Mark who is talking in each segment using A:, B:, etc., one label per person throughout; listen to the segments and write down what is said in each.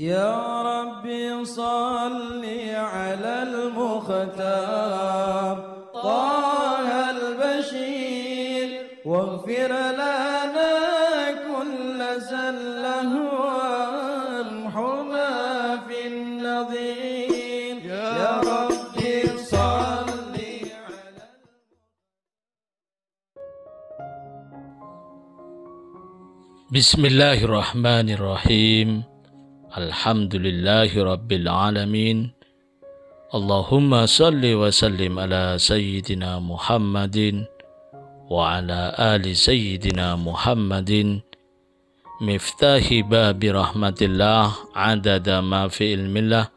A: يا ربي صل على المختار
B: طه
A: البشير واغفر لنا كل زله وانحنا في النظير يا ربي صل على بسم الله الرحمن الرحيم Alhamdulillahi Rabbil Alamin Allahumma salli wa sallim ala Sayyidina Muhammadin wa ala ali Sayyidina Muhammadin Miftahi babi rahmatillah adada ma fi ilmillah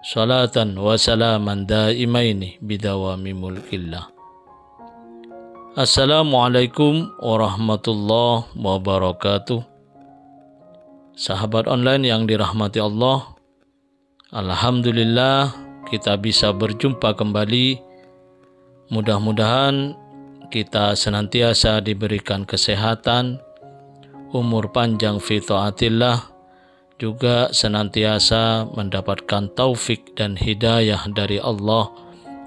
A: Salatan wa salaman daimaini bidawami mulkillah Assalamualaikum warahmatullahi wabarakatuh Sahabat online yang dirahmati Allah, Alhamdulillah kita bisa berjumpa kembali. Mudah-mudahan kita senantiasa diberikan kesehatan, umur panjang fitoatillah, juga senantiasa mendapatkan taufik dan hidayah dari Allah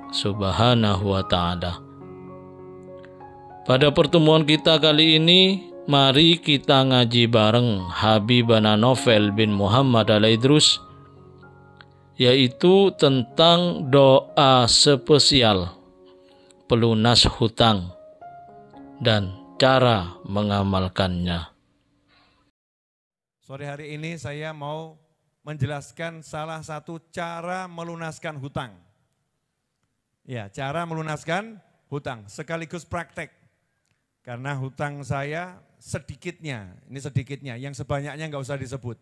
A: Subhanahu wa Ta'ala. Pada pertemuan kita kali ini, Mari kita ngaji bareng Habibana Novel bin Muhammad al Idrus yaitu tentang doa spesial pelunas hutang dan cara mengamalkannya.
B: Sore hari ini saya mau menjelaskan salah satu cara melunaskan hutang. Ya, cara melunaskan hutang sekaligus praktek. Karena hutang saya sedikitnya, ini sedikitnya, yang sebanyaknya nggak usah disebut.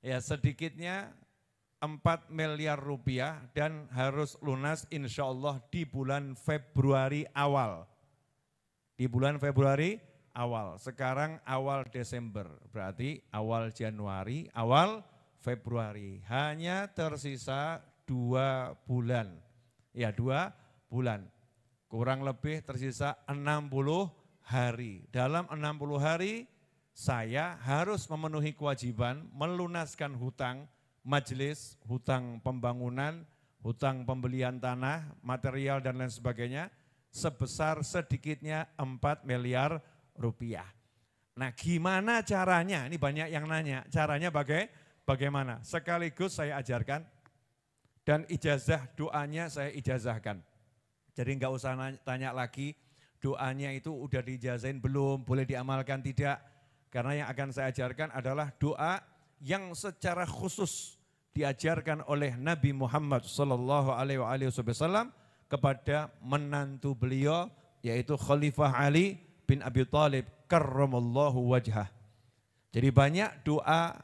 B: Ya sedikitnya 4 miliar rupiah dan harus lunas insya Allah di bulan Februari awal. Di bulan Februari awal, sekarang awal Desember, berarti awal Januari, awal Februari. Hanya tersisa dua bulan. Ya dua bulan. Kurang lebih tersisa 60 hari. Dalam 60 hari saya harus memenuhi kewajiban melunaskan hutang majelis, hutang pembangunan, hutang pembelian tanah, material dan lain sebagainya sebesar sedikitnya 4 miliar rupiah. Nah gimana caranya? Ini banyak yang nanya. Caranya baga bagaimana? Sekaligus saya ajarkan dan ijazah doanya saya ijazahkan. Jadi enggak usah tanya lagi, doanya itu udah dijazain belum, boleh diamalkan tidak. Karena yang akan saya ajarkan adalah doa yang secara khusus diajarkan oleh Nabi Muhammad Sallallahu Alaihi Wasallam kepada menantu beliau yaitu Khalifah Ali bin Abi Thalib karramallahu wajhah. Jadi banyak doa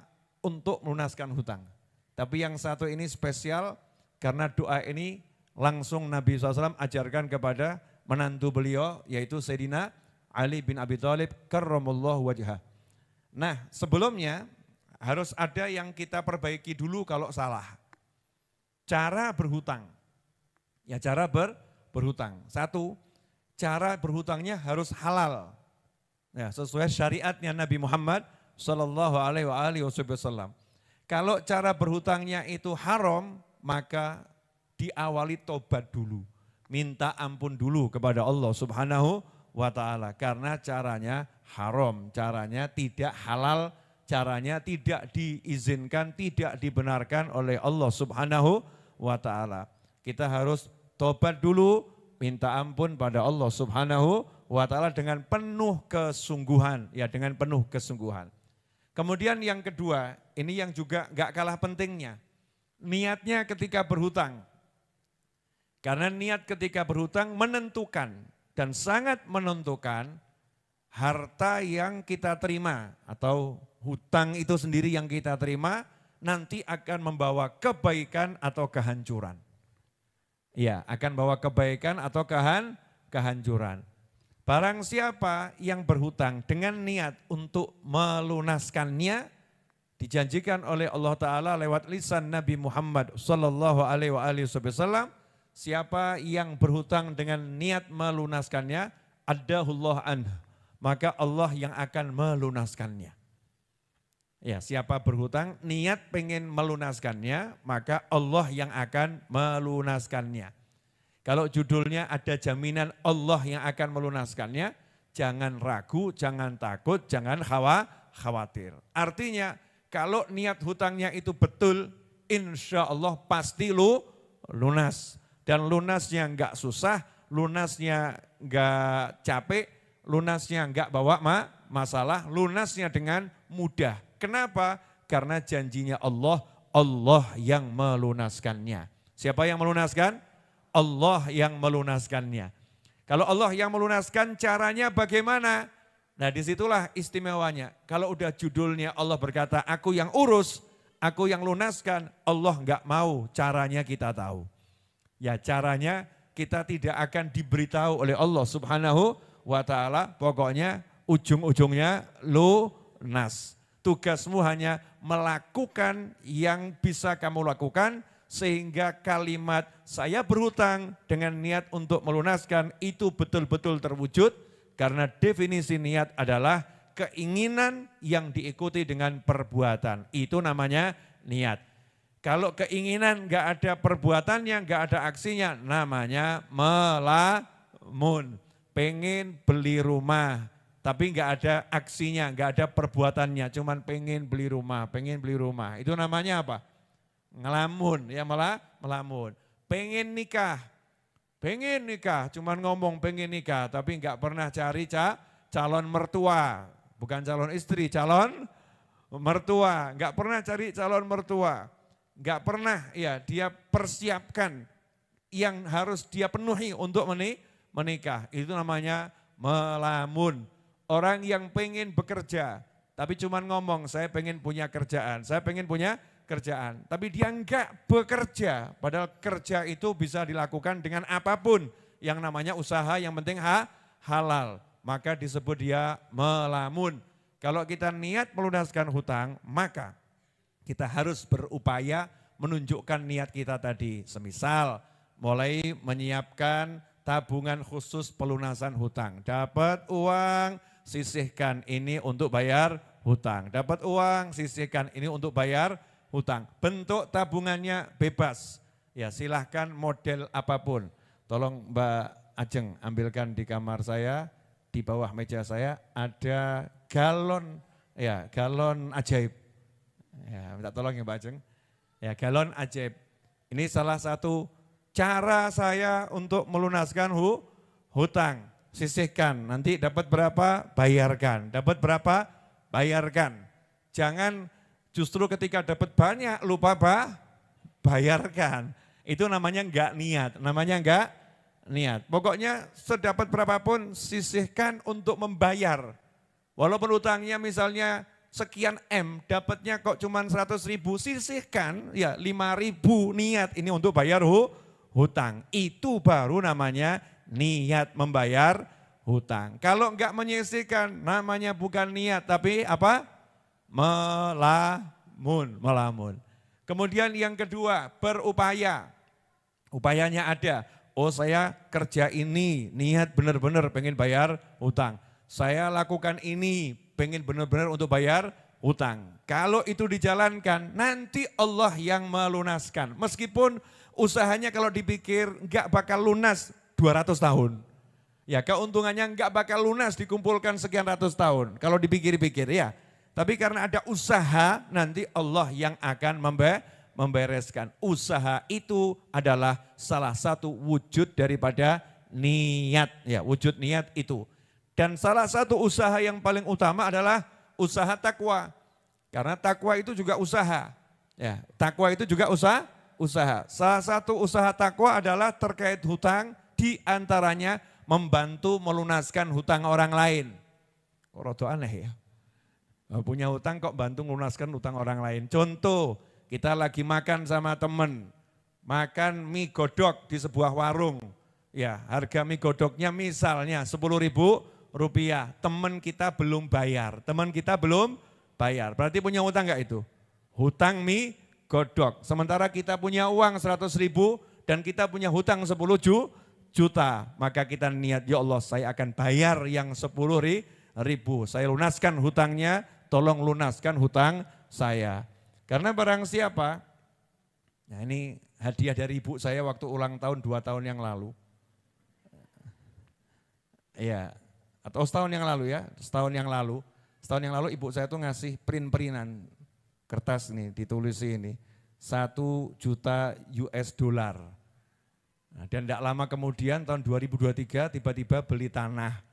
B: untuk melunaskan hutang. Tapi yang satu ini spesial karena doa ini langsung Nabi SAW ajarkan kepada menantu beliau yaitu Sayyidina Ali bin Abi Thalib karramallahu wajhah. Nah, sebelumnya harus ada yang kita perbaiki dulu kalau salah. Cara berhutang. Ya cara ber, berhutang. Satu, cara berhutangnya harus halal. Ya, sesuai syariatnya Nabi Muhammad sallallahu Alaihi Wasallam. Kalau cara berhutangnya itu haram, maka diawali tobat dulu minta ampun dulu kepada Allah Subhanahu wa taala karena caranya haram, caranya tidak halal, caranya tidak diizinkan, tidak dibenarkan oleh Allah Subhanahu wa taala. Kita harus tobat dulu, minta ampun pada Allah Subhanahu wa taala dengan penuh kesungguhan, ya dengan penuh kesungguhan. Kemudian yang kedua, ini yang juga nggak kalah pentingnya. Niatnya ketika berhutang, karena niat ketika berhutang menentukan dan sangat menentukan harta yang kita terima atau hutang itu sendiri yang kita terima nanti akan membawa kebaikan atau kehancuran. Ya, akan bawa kebaikan atau kehan, kehancuran. Barang siapa yang berhutang dengan niat untuk melunaskannya, dijanjikan oleh Allah Ta'ala lewat lisan Nabi Muhammad Sallallahu Alaihi Wasallam, siapa yang berhutang dengan niat melunaskannya, adahullah an, maka Allah yang akan melunaskannya. Ya, siapa berhutang niat pengen melunaskannya, maka Allah yang akan melunaskannya. Kalau judulnya ada jaminan Allah yang akan melunaskannya, jangan ragu, jangan takut, jangan khawa, khawatir. Artinya kalau niat hutangnya itu betul, insya Allah pasti lu lunas. Dan lunasnya enggak susah, lunasnya enggak capek, lunasnya enggak bawa ma, masalah, lunasnya dengan mudah. Kenapa? Karena janjinya Allah, Allah yang melunaskannya. Siapa yang melunaskan? Allah yang melunaskannya. Kalau Allah yang melunaskan caranya bagaimana? Nah disitulah istimewanya. Kalau udah judulnya Allah berkata, aku yang urus, aku yang lunaskan, Allah enggak mau caranya kita tahu. Ya caranya kita tidak akan diberitahu oleh Allah subhanahu wa ta'ala. Pokoknya ujung-ujungnya lunas. Tugasmu hanya melakukan yang bisa kamu lakukan sehingga kalimat saya berhutang dengan niat untuk melunaskan itu betul-betul terwujud karena definisi niat adalah keinginan yang diikuti dengan perbuatan. Itu namanya niat. Kalau keinginan nggak ada perbuatannya, nggak ada aksinya, namanya melamun. Pengen beli rumah, tapi nggak ada aksinya, nggak ada perbuatannya, cuman pengen beli rumah, pengen beli rumah. Itu namanya apa? Ngelamun, ya malah melamun. Pengen nikah, pengen nikah, cuman ngomong pengen nikah, tapi nggak pernah cari ca calon mertua, bukan calon istri, calon mertua, nggak pernah cari calon mertua nggak pernah ya dia persiapkan yang harus dia penuhi untuk menikah. Itu namanya melamun. Orang yang pengen bekerja, tapi cuman ngomong, saya pengen punya kerjaan, saya pengen punya kerjaan. Tapi dia enggak bekerja, padahal kerja itu bisa dilakukan dengan apapun yang namanya usaha, yang penting ha, halal. Maka disebut dia melamun. Kalau kita niat melunaskan hutang, maka kita harus berupaya menunjukkan niat kita tadi. Semisal mulai menyiapkan tabungan khusus pelunasan hutang. Dapat uang, sisihkan ini untuk bayar hutang. Dapat uang, sisihkan ini untuk bayar hutang. Bentuk tabungannya bebas. Ya silahkan model apapun. Tolong Mbak Ajeng ambilkan di kamar saya, di bawah meja saya ada galon, ya galon ajaib Ya, minta tolong ya Pak Ajeng. Ya, galon ajaib. Ini salah satu cara saya untuk melunaskan hu, hutang. Sisihkan, nanti dapat berapa bayarkan, dapat berapa bayarkan. Jangan justru ketika dapat banyak lupa apa bayarkan. Itu namanya enggak niat, namanya enggak niat. Pokoknya sedapat berapapun sisihkan untuk membayar. Walaupun utangnya misalnya sekian M, dapatnya kok cuma 100 ribu, sisihkan ya 5 ribu niat ini untuk bayar hu, hutang. Itu baru namanya niat membayar hutang. Kalau enggak menyisihkan namanya bukan niat tapi apa? Melamun, melamun. Kemudian yang kedua, berupaya. Upayanya ada, oh saya kerja ini, niat benar-benar pengen bayar hutang. Saya lakukan ini, pengen benar-benar untuk bayar utang. Kalau itu dijalankan, nanti Allah yang melunaskan. Meskipun usahanya kalau dipikir nggak bakal lunas 200 tahun. Ya keuntungannya nggak bakal lunas dikumpulkan sekian ratus tahun. Kalau dipikir-pikir ya. Tapi karena ada usaha nanti Allah yang akan membe membereskan. Usaha itu adalah salah satu wujud daripada niat. Ya wujud niat itu. Dan salah satu usaha yang paling utama adalah usaha takwa. Karena takwa itu juga usaha. Ya, takwa itu juga usaha, usaha. Salah satu usaha takwa adalah terkait hutang di antaranya membantu melunaskan hutang orang lain. Rodo aneh ya. Punya hutang kok bantu melunaskan hutang orang lain. Contoh, kita lagi makan sama temen, makan mie godok di sebuah warung. Ya, harga mie godoknya misalnya 10 ribu, rupiah. Teman kita belum bayar. Teman kita belum bayar. Berarti punya hutang enggak itu? Hutang mi godok. Sementara kita punya uang 100 ribu dan kita punya hutang 10 juta. Maka kita niat, ya Allah saya akan bayar yang 10 ribu. Saya lunaskan hutangnya, tolong lunaskan hutang saya. Karena barang siapa, nah ini hadiah dari ibu saya waktu ulang tahun dua tahun yang lalu. Ya, atau setahun yang lalu ya, setahun yang lalu, setahun yang lalu ibu saya tuh ngasih print-printan kertas nih ditulis ini satu juta US dollar. Nah, dan tidak lama kemudian tahun 2023 tiba-tiba beli tanah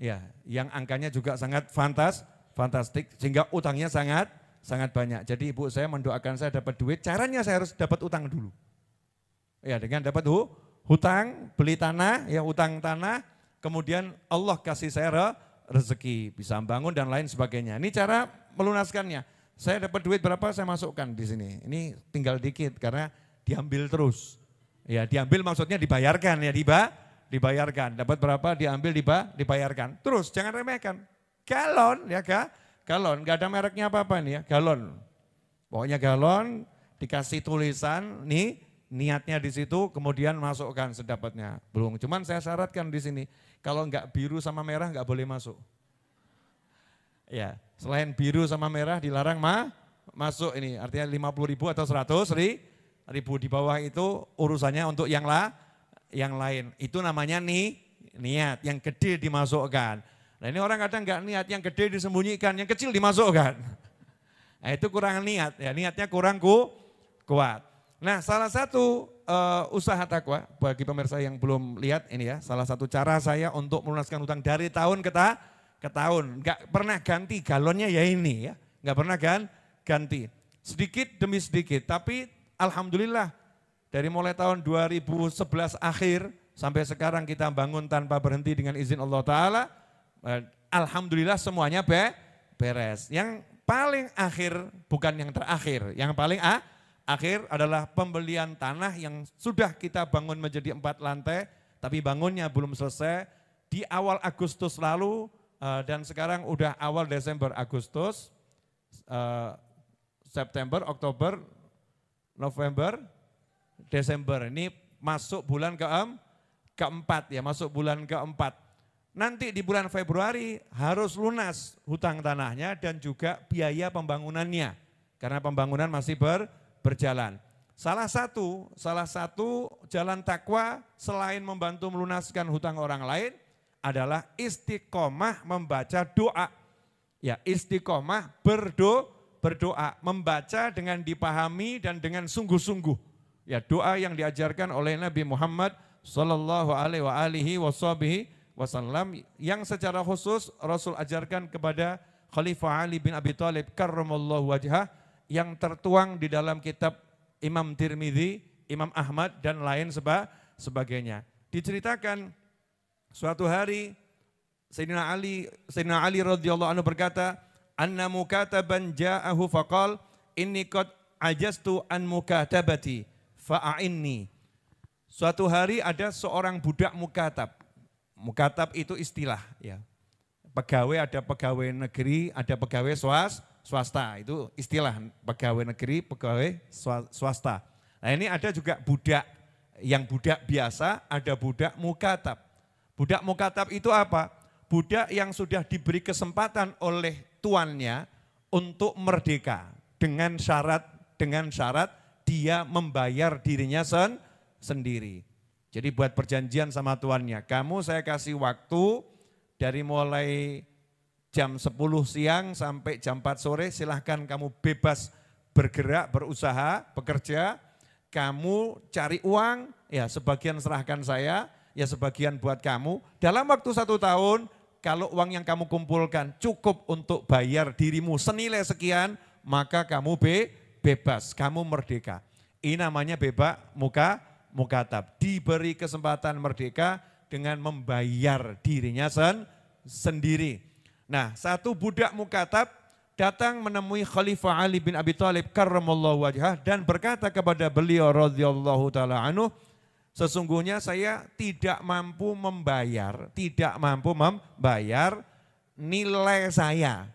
B: ya yang angkanya juga sangat fantas, fantastik sehingga utangnya sangat sangat banyak. Jadi ibu saya mendoakan saya dapat duit, caranya saya harus dapat utang dulu. Ya dengan dapat hutang, beli tanah, ya utang tanah, kemudian Allah kasih saya re, rezeki, bisa bangun dan lain sebagainya. Ini cara melunaskannya. Saya dapat duit berapa saya masukkan di sini. Ini tinggal dikit karena diambil terus. Ya, diambil maksudnya dibayarkan ya, tiba dibayarkan. Dapat berapa diambil tiba dibayarkan. Terus jangan remehkan. Galon ya, Kak. Galon, enggak ada mereknya apa-apa nih ya, galon. Pokoknya galon dikasih tulisan nih niatnya di situ kemudian masukkan sedapatnya. Belum, cuman saya syaratkan di sini kalau nggak biru sama merah nggak boleh masuk. Ya, selain biru sama merah dilarang ma masuk ini. Artinya 50 ribu atau 100 ri, ribu di bawah itu urusannya untuk yang lah yang lain. Itu namanya nih niat yang gede dimasukkan. Nah ini orang kadang nggak niat, yang gede disembunyikan, yang kecil dimasukkan. Nah itu kurang niat, ya niatnya kurang ku, kuat. Nah, salah satu uh, usaha takwa bagi pemirsa yang belum lihat ini ya, salah satu cara saya untuk melunaskan hutang dari tahun ke, ta ke tahun, nggak pernah ganti galonnya ya ini ya, nggak pernah kan ganti. Sedikit demi sedikit, tapi alhamdulillah dari mulai tahun 2011 akhir sampai sekarang kita bangun tanpa berhenti dengan izin Allah Taala, uh, alhamdulillah semuanya be beres. Yang paling akhir bukan yang terakhir, yang paling ah Akhir adalah pembelian tanah yang sudah kita bangun menjadi empat lantai, tapi bangunnya belum selesai. Di awal Agustus lalu eh, dan sekarang udah awal Desember, Agustus, eh, September, Oktober, November, Desember. Ini masuk bulan ke keempat ya, masuk bulan keempat. Nanti di bulan Februari harus lunas hutang tanahnya dan juga biaya pembangunannya. Karena pembangunan masih ber, berjalan. Salah satu, salah satu jalan takwa selain membantu melunaskan hutang orang lain adalah istiqomah membaca doa. Ya, istiqomah berdo, berdoa, membaca dengan dipahami dan dengan sungguh-sungguh. Ya, doa yang diajarkan oleh Nabi Muhammad saw Alaihi Wasallam yang secara khusus Rasul ajarkan kepada Khalifah Ali bin Abi Thalib karramallahu wajhah yang tertuang di dalam kitab Imam Tirmidzi, Imam Ahmad dan lain seba, sebagainya. Diceritakan suatu hari Sayyidina Ali Sayyidina Ali radhiyallahu anhu berkata, "Anna mukataban ja'ahu faqal inni qad ajastu an mukatabati fa'ainni." Suatu hari ada seorang budak mukatab. Mukatab itu istilah ya. Pegawai ada pegawai negeri, ada pegawai swas, swasta. Itu istilah pegawai negeri, pegawai swasta. Nah ini ada juga budak yang budak biasa, ada budak mukatab. Budak mukatab itu apa? Budak yang sudah diberi kesempatan oleh tuannya untuk merdeka dengan syarat dengan syarat dia membayar dirinya sen sendiri. Jadi buat perjanjian sama tuannya, kamu saya kasih waktu dari mulai jam 10 siang sampai jam 4 sore silahkan kamu bebas bergerak, berusaha, bekerja, kamu cari uang, ya sebagian serahkan saya, ya sebagian buat kamu. Dalam waktu satu tahun, kalau uang yang kamu kumpulkan cukup untuk bayar dirimu senilai sekian, maka kamu be, bebas, kamu merdeka. Ini namanya bebas muka mukatab. Diberi kesempatan merdeka dengan membayar dirinya sen, sendiri. Nah, satu budak mukatab datang menemui Khalifah Ali bin Abi Thalib karramallahu wajah dan berkata kepada beliau radhiyallahu taala anhu, sesungguhnya saya tidak mampu membayar, tidak mampu membayar nilai saya.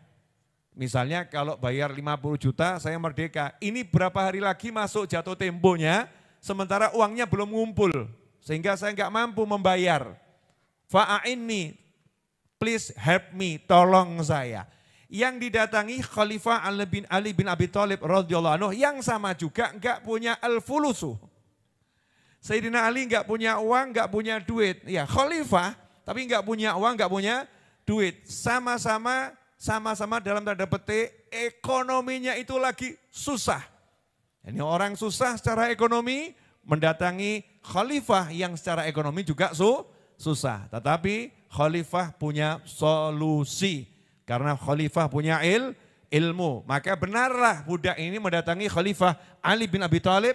B: Misalnya kalau bayar 50 juta saya merdeka, ini berapa hari lagi masuk jatuh temboknya, sementara uangnya belum ngumpul, sehingga saya nggak mampu membayar. Fa'ainni, please help me, tolong saya. Yang didatangi Khalifah Ali bin Ali bin Abi Thalib radhiyallahu anhu yang sama juga nggak punya al-fulusu. Sayyidina Ali nggak punya uang, nggak punya duit. Ya, Khalifah tapi nggak punya uang, nggak punya duit. Sama-sama sama-sama dalam tanda petik ekonominya itu lagi susah. Ini orang susah secara ekonomi mendatangi khalifah yang secara ekonomi juga su susah. Tetapi khalifah punya solusi. Karena khalifah punya il, ilmu. Maka benarlah budak ini mendatangi khalifah Ali bin Abi Thalib.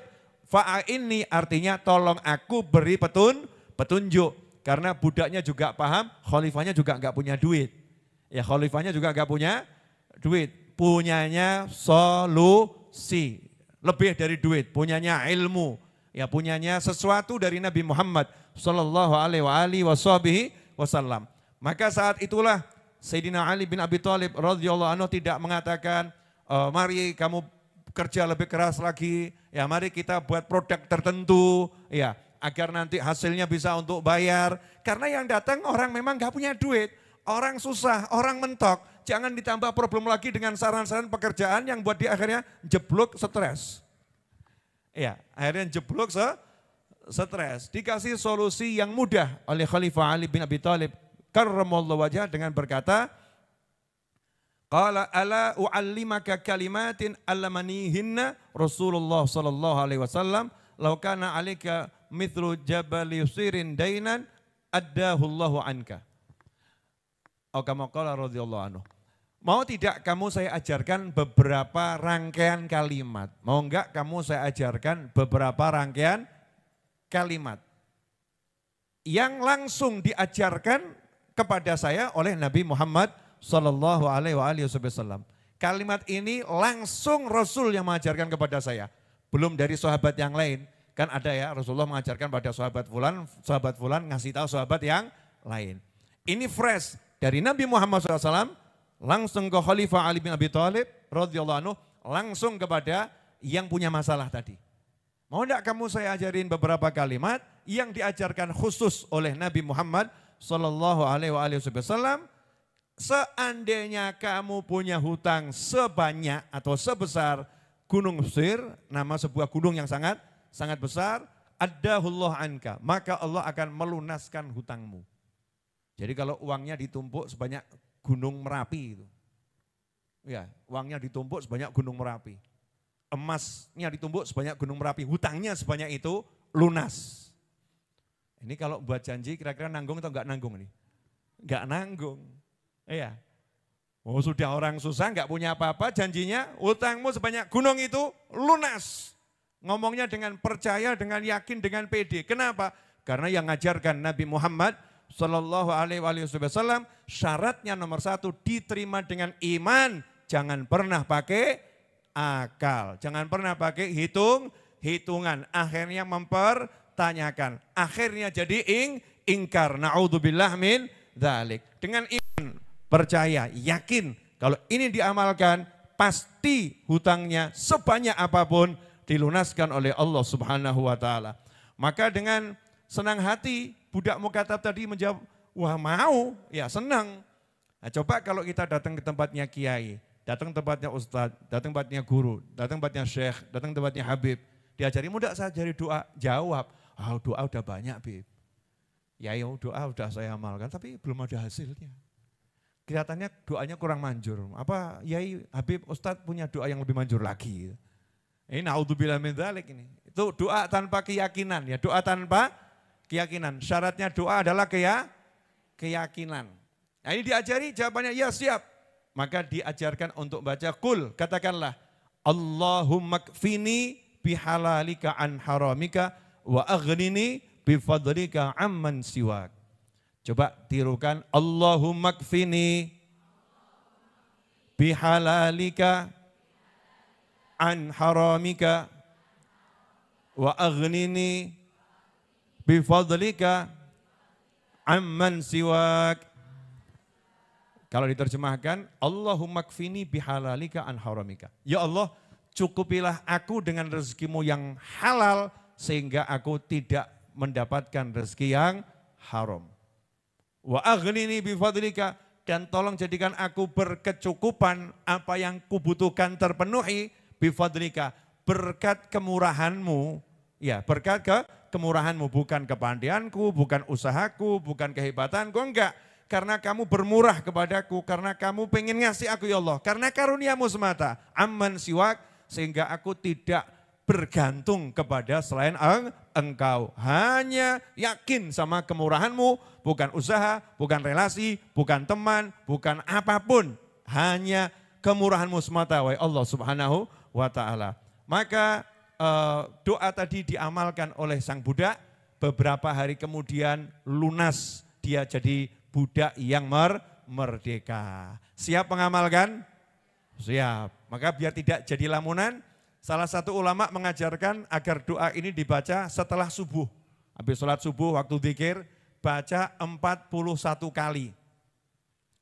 B: ini artinya tolong aku beri petun, petunjuk. Karena budaknya juga paham, khalifahnya juga enggak punya duit. Ya khalifahnya juga enggak punya duit. Punyanya solusi. Lebih dari duit, punyanya ilmu. Ya punyanya sesuatu dari Nabi Muhammad Sallallahu alaihi wa alihi wa wasallam. Maka saat itulah Sayyidina Ali bin Abi Thalib radhiyallahu anhu tidak mengatakan e, mari kamu kerja lebih keras lagi, ya mari kita buat produk tertentu, ya agar nanti hasilnya bisa untuk bayar. Karena yang datang orang memang gak punya duit, orang susah, orang mentok. Jangan ditambah problem lagi dengan saran-saran pekerjaan yang buat dia akhirnya jeblok stres. Ya, akhirnya jeblok se stres, dikasih solusi yang mudah oleh Khalifah Ali bin Abi Thalib karramallahu wajah dengan berkata, Qala ala u'allimaka kalimatin allamanihinna Rasulullah sallallahu alaihi wasallam law kana alayka mithlu jabal yusirin dainan addahu anka. Au oh, kama qala radhiyallahu anhu. Mau tidak kamu saya ajarkan beberapa rangkaian kalimat. Mau enggak kamu saya ajarkan beberapa rangkaian kalimat yang langsung diajarkan kepada saya oleh Nabi Muhammad SAW. Alaihi Wasallam. Kalimat ini langsung Rasul yang mengajarkan kepada saya, belum dari sahabat yang lain. Kan ada ya Rasulullah mengajarkan pada sahabat fulan, sahabat fulan ngasih tahu sahabat yang lain. Ini fresh dari Nabi Muhammad SAW langsung ke Khalifah Ali bin Abi Thalib radhiyallahu anhu langsung kepada yang punya masalah tadi. Mau tidak kamu saya ajarin beberapa kalimat yang diajarkan khusus oleh Nabi Muhammad Sallallahu Alaihi Wasallam. Seandainya kamu punya hutang sebanyak atau sebesar Gunung Sir, nama sebuah gunung yang sangat sangat besar, ada Allah anka, maka Allah akan melunaskan hutangmu. Jadi kalau uangnya ditumpuk sebanyak Gunung Merapi itu. Ya, uangnya ditumpuk sebanyak Gunung Merapi emasnya ditumbuk sebanyak gunung Merapi, hutangnya sebanyak itu lunas. Ini kalau buat janji kira-kira nanggung atau enggak nanggung nih? Enggak nanggung. Iya. Oh sudah orang susah enggak punya apa-apa janjinya hutangmu sebanyak gunung itu lunas. Ngomongnya dengan percaya, dengan yakin, dengan pede. Kenapa? Karena yang ngajarkan Nabi Muhammad Shallallahu Alaihi Wasallam syaratnya nomor satu diterima dengan iman, jangan pernah pakai akal. Jangan pernah pakai hitung hitungan. Akhirnya mempertanyakan. Akhirnya jadi ing ingkar. Naudzubillah min dalik. Dengan iman, percaya, yakin kalau ini diamalkan pasti hutangnya sebanyak apapun dilunaskan oleh Allah Subhanahu wa taala. Maka dengan senang hati budak kata tadi menjawab, "Wah, mau." Ya, senang. Nah, coba kalau kita datang ke tempatnya kiai, Datang tempatnya ustadz, datang tempatnya guru, datang tempatnya syekh, datang tempatnya habib. Diajari mudah saja ajari doa, jawab. Ah oh, doa udah banyak, Bib. Ya, ya doa udah saya amalkan, tapi belum ada hasilnya. Kelihatannya doanya kurang manjur. Apa Yai Habib Ustadz punya doa yang lebih manjur lagi? Ini naudzubillah min ini. Itu doa tanpa keyakinan ya, doa tanpa keyakinan. Syaratnya doa adalah keyakinan. Nah, ini diajari jawabannya ya siap. Maka diajarkan untuk baca kul, katakanlah Allahumma kfini bihalalika an haramika wa aghnini bifadlika amman siwak. Coba tirukan Allahumma kfini bihalalika an haramika wa aghnini bifadlika amman siwak kalau diterjemahkan, Allahumma kfini bihalalika an haramika. Ya Allah, cukupilah aku dengan rezekimu yang halal sehingga aku tidak mendapatkan rezeki yang haram. Wa aghnini bifadlika dan tolong jadikan aku berkecukupan apa yang kubutuhkan terpenuhi bifadlika berkat kemurahanmu ya berkat ke kemurahanmu bukan kepandianku, bukan usahaku bukan kehebatanku enggak karena kamu bermurah kepadaku, karena kamu pengen ngasih aku ya Allah, karena karuniamu semata, aman siwak, sehingga aku tidak bergantung kepada selain eng, engkau. Hanya yakin sama kemurahanmu, bukan usaha, bukan relasi, bukan teman, bukan apapun. Hanya kemurahanmu semata, wahai Allah subhanahu wa ta'ala. Maka uh, doa tadi diamalkan oleh sang budak. beberapa hari kemudian lunas dia jadi budak yang mer merdeka. Siap mengamalkan? Siap. Maka biar tidak jadi lamunan, salah satu ulama mengajarkan agar doa ini dibaca setelah subuh. Habis sholat subuh waktu zikir, baca 41 kali.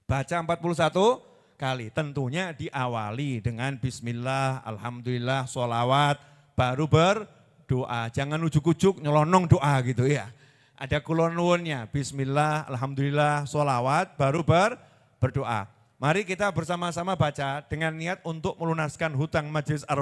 B: Baca 41 kali. Tentunya diawali dengan bismillah, alhamdulillah, sholawat, baru berdoa. Jangan ujuk-ujuk nyelonong doa gitu ya. Ada kulonwunnya, bismillah, alhamdulillah, sholawat, baru ber, berdoa. Mari kita bersama-sama baca dengan niat untuk melunaskan hutang majelis ar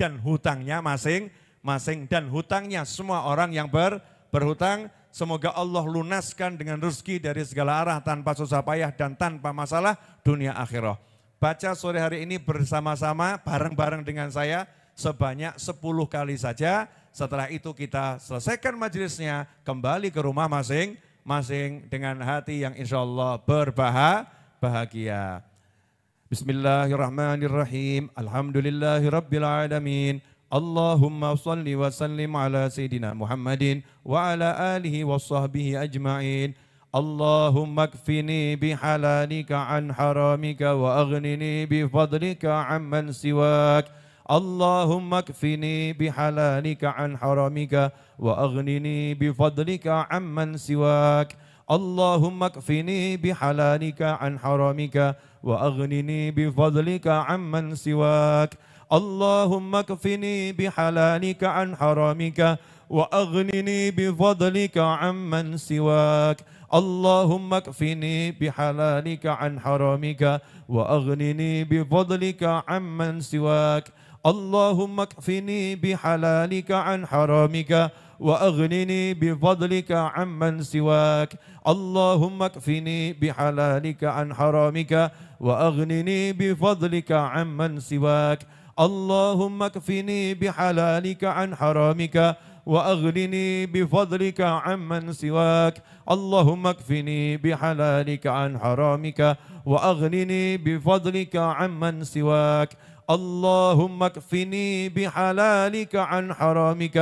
B: dan hutangnya masing-masing dan hutangnya semua orang yang ber, berhutang semoga Allah lunaskan dengan rezeki dari segala arah tanpa susah payah dan tanpa masalah dunia akhirah. Baca sore hari ini bersama-sama bareng-bareng dengan saya sebanyak 10 kali saja setelah itu kita selesaikan majelisnya, kembali ke rumah masing-masing dengan hati yang insya Allah berbahagia. Bismillahirrahmanirrahim. Alhamdulillahirrabbilalamin. Allahumma salli wa sallim ala Sayyidina Muhammadin wa ala alihi wa sahbihi ajma'in. اللهم اكفني بحلالك عن wa واغنني bifadlika عمن siwak اللهم اكفني بحلالك عن حرامك وأغنني بفضلك عمن سواك اللهم اكفني بحلالك عن حرامك وأغنني بفضلك عمن سواك اللهم اكفني بحلالك عن حرامك وأغنني بفضلك عمن سواك اللهم اكفني بحلالك عن حرامك وأغنني بفضلك عمن سواك اللهم اكفني بحلالك عن حرامك وأغنني بفضلك عمن سواك اللهم اكفني بحلالك عن حرامك وأغنني بفضلك عمن سواك اللهم اكفني بحلالك عن حرامك وأغنني بفضلك عمن سواك اللهم اكفني بحلالك عن حرامك وأغنني بفضلك عمن سواك اللهم اكفني بحلالك عن حرامك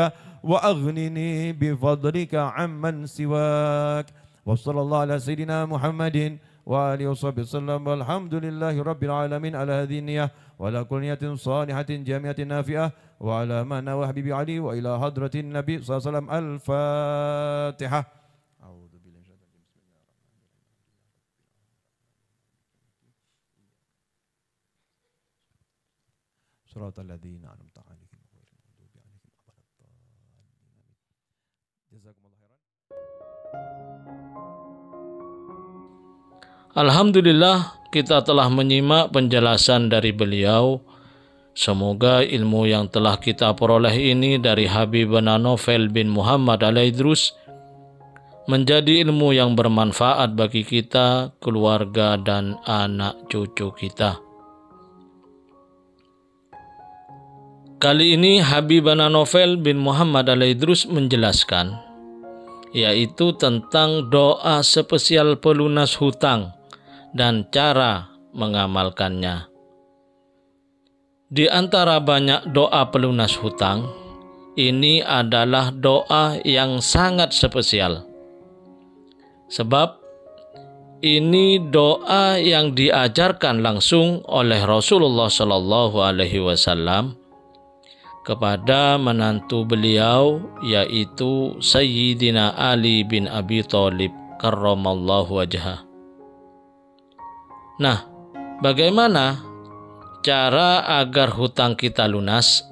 B: وأغنني بفضلك عمن سواك وصلى الله على سيدنا محمد وآله وصحبه وسلم والحمد لله رب العالمين على هذه النية وعلى كل نية صالحة جامعة نافئة وعلى ما نوى حبيبي علي وإلى حضرة النبي صلى الله عليه وسلم الفاتحة
A: Alhamdulillah kita telah menyimak penjelasan dari beliau. Semoga ilmu yang telah kita peroleh ini dari Habib Novel bin Muhammad Alaidrus menjadi ilmu yang bermanfaat bagi kita, keluarga, dan anak cucu kita. Kali ini Habibana Novel bin Muhammad al Idrus menjelaskan yaitu tentang doa spesial pelunas hutang dan cara mengamalkannya. Di antara banyak doa pelunas hutang, ini adalah doa yang sangat spesial. Sebab ini doa yang diajarkan langsung oleh Rasulullah Shallallahu alaihi wasallam kepada menantu beliau yaitu Sayyidina Ali bin Abi Thalib karramallahu wajha. Nah, bagaimana cara agar hutang kita lunas?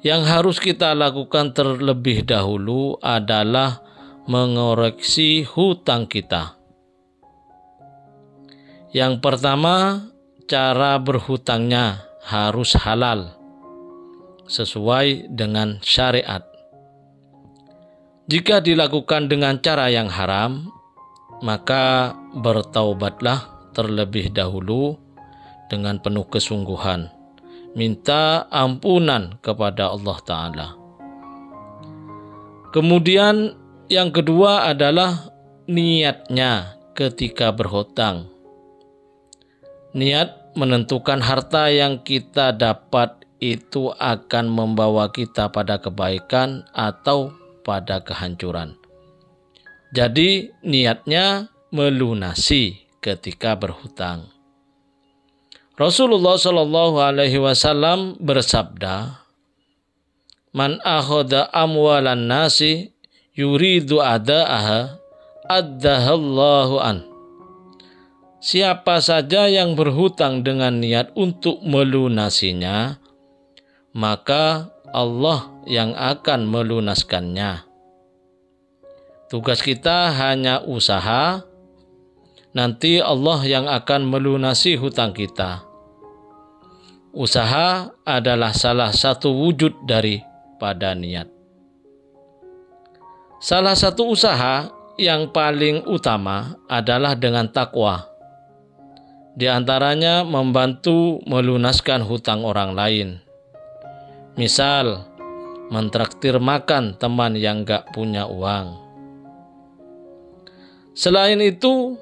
A: Yang harus kita lakukan terlebih dahulu adalah mengoreksi hutang kita. Yang pertama, cara berhutangnya harus halal sesuai dengan syariat. Jika dilakukan dengan cara yang haram, maka bertaubatlah terlebih dahulu dengan penuh kesungguhan. Minta ampunan kepada Allah Ta'ala. Kemudian, yang kedua adalah niatnya ketika berhutang. Niat menentukan harta yang kita dapat itu akan membawa kita pada kebaikan atau pada kehancuran. Jadi, niatnya melunasi ketika berhutang. Rasulullah Shallallahu Alaihi Wasallam bersabda, "Man akhoda amwalan nasi yuridu adaaha addahallahu an." Siapa saja yang berhutang dengan niat untuk melunasinya, maka Allah yang akan melunaskannya. Tugas kita hanya usaha, nanti Allah yang akan melunasi hutang kita. Usaha adalah salah satu wujud dari pada niat. Salah satu usaha yang paling utama adalah dengan takwa. Di antaranya membantu melunaskan hutang orang lain Misal, mentraktir makan teman yang gak punya uang. Selain itu,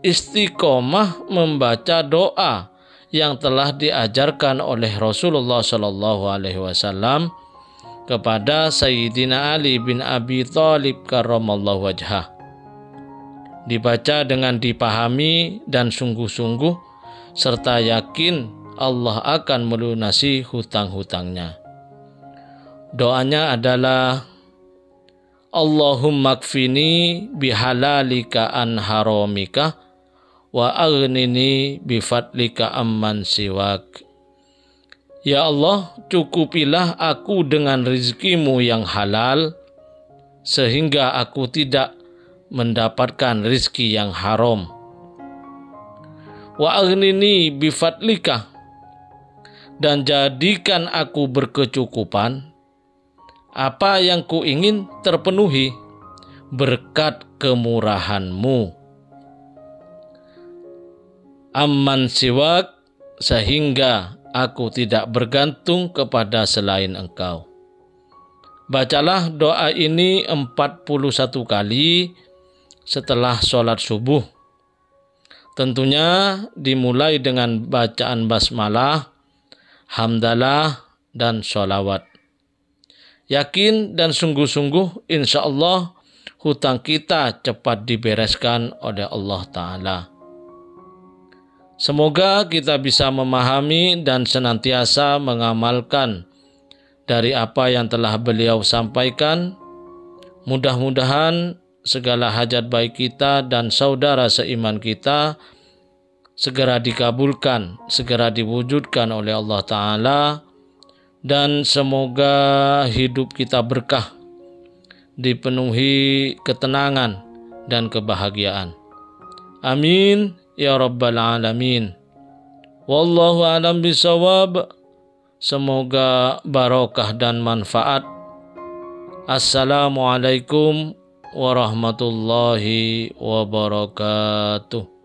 A: istiqomah membaca doa yang telah diajarkan oleh Rasulullah Shallallahu Alaihi Wasallam kepada Sayyidina Ali bin Abi Thalib karomallahu Wajah. Dibaca dengan dipahami dan sungguh-sungguh serta yakin Allah akan melunasi hutang-hutangnya. Doanya adalah Allahumma kfini bihalalika an haramika wa agnini bifadlika amman siwak. Ya Allah, cukupilah aku dengan rizkimu yang halal, sehingga aku tidak mendapatkan rizki yang haram. Wa agnini bifadlika dan jadikan aku berkecukupan. Apa yang ku ingin terpenuhi berkat kemurahanMu, aman siwak sehingga aku tidak bergantung kepada selain engkau. Bacalah doa ini 41 kali setelah sholat subuh. Tentunya dimulai dengan bacaan basmalah hamdalah, dan sholawat. Yakin dan sungguh-sungguh insya Allah hutang kita cepat dibereskan oleh Allah Ta'ala. Semoga kita bisa memahami dan senantiasa mengamalkan dari apa yang telah beliau sampaikan. Mudah-mudahan segala hajat baik kita dan saudara seiman kita segera dikabulkan, segera diwujudkan oleh Allah Ta'ala, dan semoga hidup kita berkah, dipenuhi ketenangan dan kebahagiaan. Amin ya Rabbal 'Alamin. Wallahu alam bisawab. Semoga barokah dan manfaat. Assalamualaikum warahmatullahi wabarakatuh.